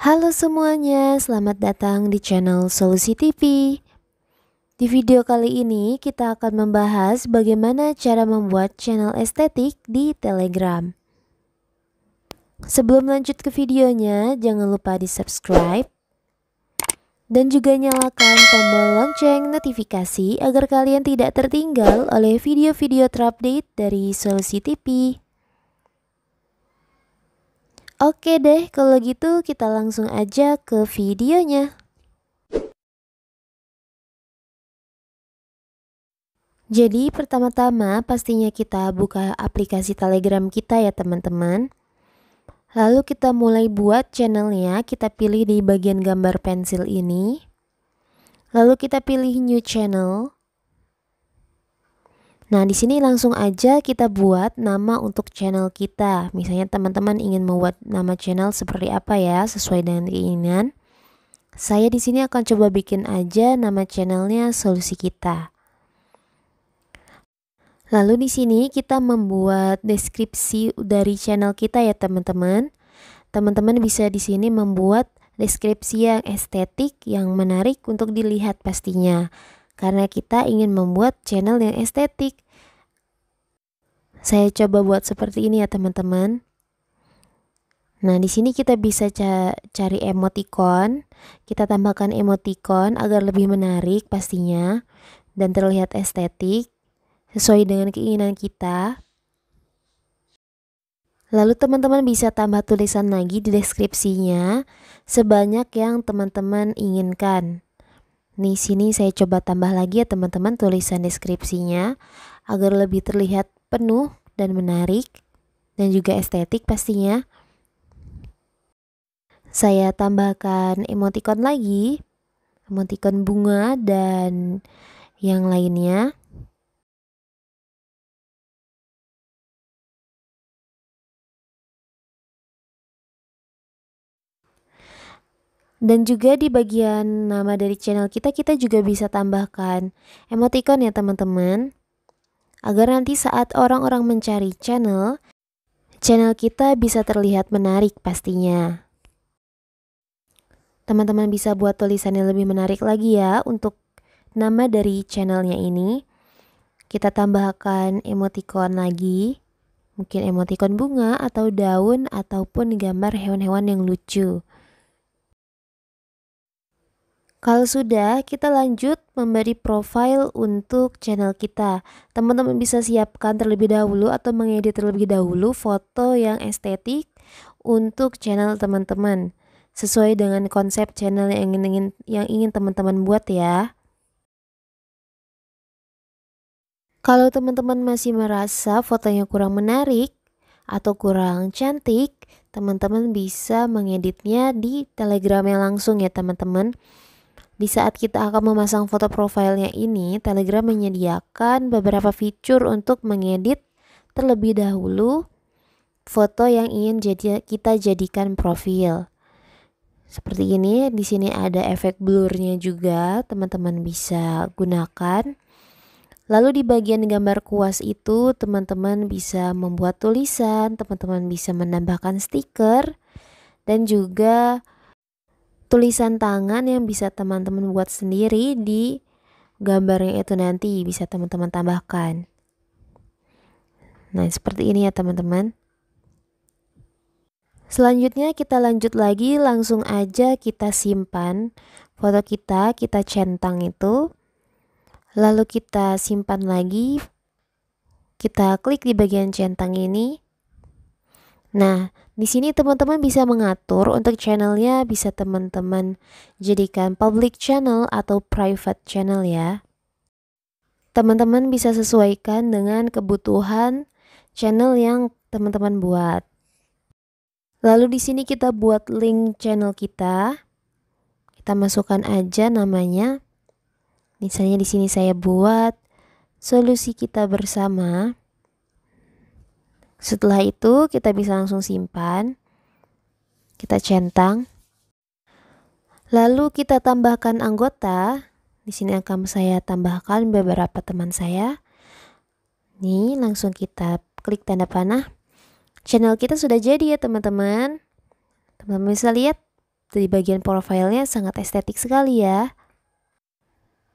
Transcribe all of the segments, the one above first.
Halo semuanya, selamat datang di channel Solusi TV. Di video kali ini kita akan membahas bagaimana cara membuat channel estetik di Telegram. Sebelum lanjut ke videonya, jangan lupa di subscribe dan juga nyalakan tombol lonceng notifikasi agar kalian tidak tertinggal oleh video-video terupdate dari Solusi TV. Oke deh, kalau gitu kita langsung aja ke videonya. Jadi pertama-tama pastinya kita buka aplikasi telegram kita ya teman-teman. Lalu kita mulai buat channelnya, kita pilih di bagian gambar pensil ini. Lalu kita pilih new channel. Nah, di sini langsung aja kita buat nama untuk channel kita. Misalnya teman-teman ingin membuat nama channel seperti apa ya, sesuai dengan keinginan. Saya di sini akan coba bikin aja nama channelnya solusi kita. Lalu di sini kita membuat deskripsi dari channel kita ya teman-teman. Teman-teman bisa di sini membuat deskripsi yang estetik, yang menarik untuk dilihat pastinya karena kita ingin membuat channel yang estetik. Saya coba buat seperti ini ya teman-teman. Nah, di sini kita bisa cari emoticon. Kita tambahkan emoticon agar lebih menarik pastinya dan terlihat estetik sesuai dengan keinginan kita. Lalu teman-teman bisa tambah tulisan lagi di deskripsinya sebanyak yang teman-teman inginkan. Nih sini saya coba tambah lagi ya teman-teman tulisan deskripsinya agar lebih terlihat penuh dan menarik dan juga estetik pastinya. Saya tambahkan emoticon lagi, emoticon bunga dan yang lainnya. Dan juga di bagian nama dari channel kita, kita juga bisa tambahkan emoticon ya teman-teman. Agar nanti saat orang-orang mencari channel, channel kita bisa terlihat menarik pastinya. Teman-teman bisa buat tulisannya lebih menarik lagi ya untuk nama dari channelnya ini. Kita tambahkan emoticon lagi, mungkin emoticon bunga atau daun ataupun gambar hewan-hewan yang lucu. Kalau sudah, kita lanjut memberi profile untuk channel kita. Teman-teman bisa siapkan terlebih dahulu atau mengedit terlebih dahulu foto yang estetik untuk channel teman-teman sesuai dengan konsep channel yang ingin, yang ingin teman-teman buat ya. Kalau teman-teman masih merasa fotonya kurang menarik atau kurang cantik, teman-teman bisa mengeditnya di telegram yang langsung ya teman-teman. Di saat kita akan memasang foto profilnya ini, Telegram menyediakan beberapa fitur untuk mengedit terlebih dahulu foto yang ingin jadi kita jadikan profil. Seperti ini, di sini ada efek blurnya juga, teman-teman bisa gunakan. Lalu di bagian gambar kuas itu, teman-teman bisa membuat tulisan, teman-teman bisa menambahkan stiker, dan juga tulisan tangan yang bisa teman-teman buat sendiri di gambarnya itu nanti bisa teman-teman tambahkan. Nah, seperti ini ya teman-teman. Selanjutnya kita lanjut lagi langsung aja kita simpan foto kita, kita centang itu. Lalu kita simpan lagi. Kita klik di bagian centang ini. Nah, di sini teman-teman bisa mengatur untuk channelnya bisa teman-teman jadikan public channel atau private channel ya. Teman-teman bisa sesuaikan dengan kebutuhan channel yang teman-teman buat. Lalu di sini kita buat link channel kita. Kita masukkan aja namanya. Misalnya di sini saya buat solusi kita bersama. Setelah itu kita bisa langsung simpan. Kita centang. Lalu kita tambahkan anggota. Di sini akan saya tambahkan beberapa teman saya. ini langsung kita klik tanda panah. Channel kita sudah jadi ya, teman-teman. Teman-teman bisa lihat di bagian profilnya sangat estetik sekali ya.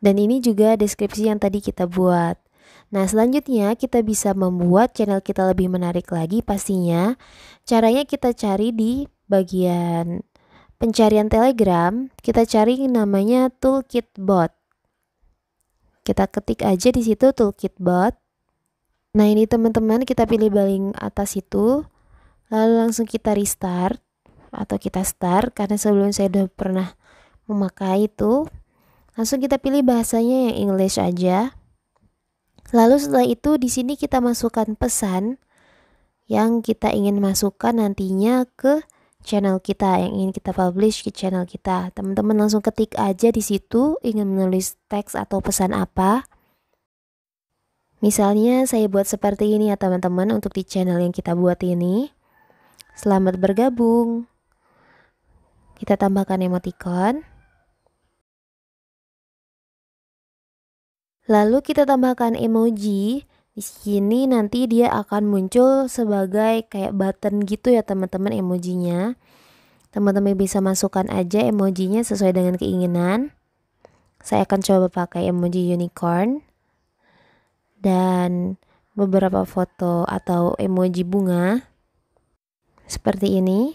Dan ini juga deskripsi yang tadi kita buat. Nah, selanjutnya kita bisa membuat channel kita lebih menarik lagi pastinya. Caranya kita cari di bagian pencarian Telegram, kita cari namanya Toolkit Bot. Kita ketik aja di situ Toolkit Bot. Nah, ini teman-teman kita pilih baling atas itu. Lalu langsung kita restart atau kita start karena sebelum saya udah pernah memakai itu. Langsung kita pilih bahasanya yang English aja. Lalu setelah itu di sini kita masukkan pesan yang kita ingin masukkan nantinya ke channel kita yang ingin kita publish ke channel kita. Teman-teman langsung ketik aja di situ ingin menulis teks atau pesan apa. Misalnya saya buat seperti ini ya teman-teman untuk di channel yang kita buat ini. Selamat bergabung. Kita tambahkan emoticon. Lalu kita tambahkan emoji. Di sini nanti dia akan muncul sebagai kayak button gitu ya teman-teman emojinya. Teman-teman bisa masukkan aja emojinya sesuai dengan keinginan. Saya akan coba pakai emoji unicorn. Dan beberapa foto atau emoji bunga. Seperti ini.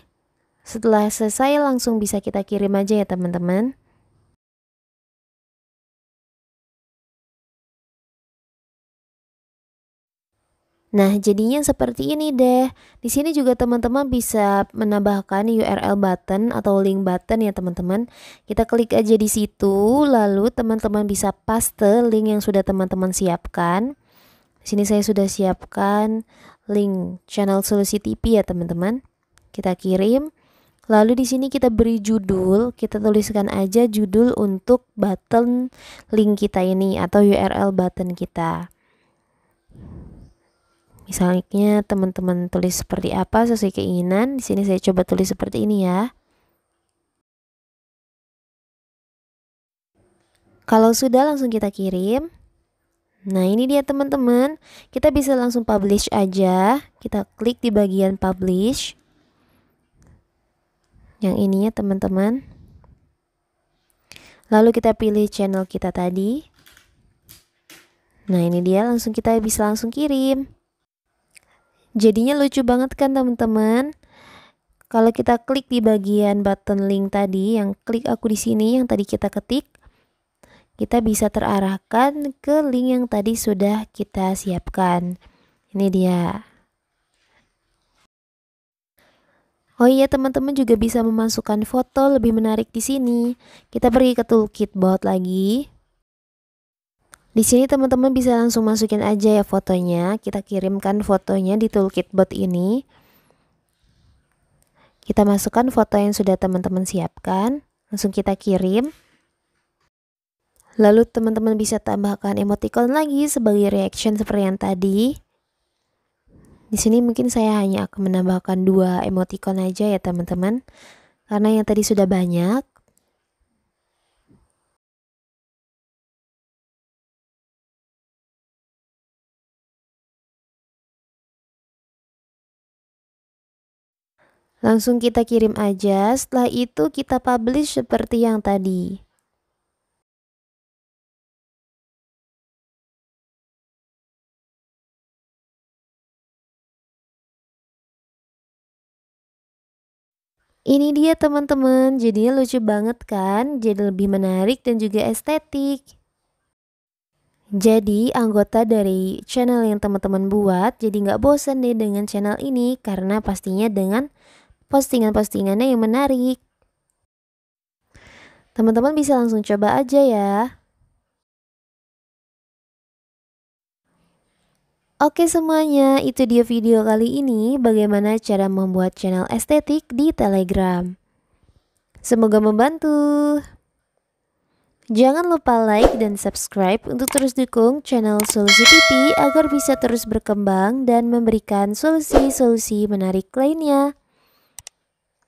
Setelah selesai langsung bisa kita kirim aja ya teman-teman. Nah, jadinya seperti ini deh. Di sini juga teman-teman bisa menambahkan URL button atau link button ya teman-teman. Kita klik aja di situ, lalu teman-teman bisa paste link yang sudah teman-teman siapkan. Di sini saya sudah siapkan link channel Solusi TV ya teman-teman. Kita kirim. Lalu di sini kita beri judul, kita tuliskan aja judul untuk button link kita ini atau URL button kita. Misalnya teman-teman tulis seperti apa sesuai keinginan. Di sini saya coba tulis seperti ini ya. Kalau sudah langsung kita kirim. Nah ini dia teman-teman, kita bisa langsung publish aja. Kita klik di bagian publish. Yang ini ya teman-teman. Lalu kita pilih channel kita tadi. Nah ini dia langsung kita bisa langsung kirim. Jadinya lucu banget kan teman-teman? Kalau kita klik di bagian button link tadi, yang klik aku di sini yang tadi kita ketik, kita bisa terarahkan ke link yang tadi sudah kita siapkan. Ini dia. Oh iya, teman-teman juga bisa memasukkan foto lebih menarik di sini. Kita pergi ke toolkit bot lagi. Di sini teman-teman bisa langsung masukin aja ya fotonya. Kita kirimkan fotonya di toolkit bot ini. Kita masukkan foto yang sudah teman-teman siapkan. Langsung kita kirim. Lalu teman-teman bisa tambahkan emoticon lagi sebagai reaction seperti yang tadi. Di sini mungkin saya hanya akan menambahkan dua emoticon aja ya teman-teman. Karena yang tadi sudah banyak. Langsung kita kirim aja, setelah itu kita publish seperti yang tadi. Ini dia teman-teman, jadinya lucu banget kan? Jadi lebih menarik dan juga estetik. Jadi anggota dari channel yang teman-teman buat jadi nggak bosen deh dengan channel ini karena pastinya dengan postingan-postingannya yang menarik. Teman-teman bisa langsung coba aja ya. Oke semuanya, itu dia video kali ini bagaimana cara membuat channel estetik di Telegram. Semoga membantu. Jangan lupa like dan subscribe untuk terus dukung channel Solusi TV agar bisa terus berkembang dan memberikan solusi-solusi menarik lainnya.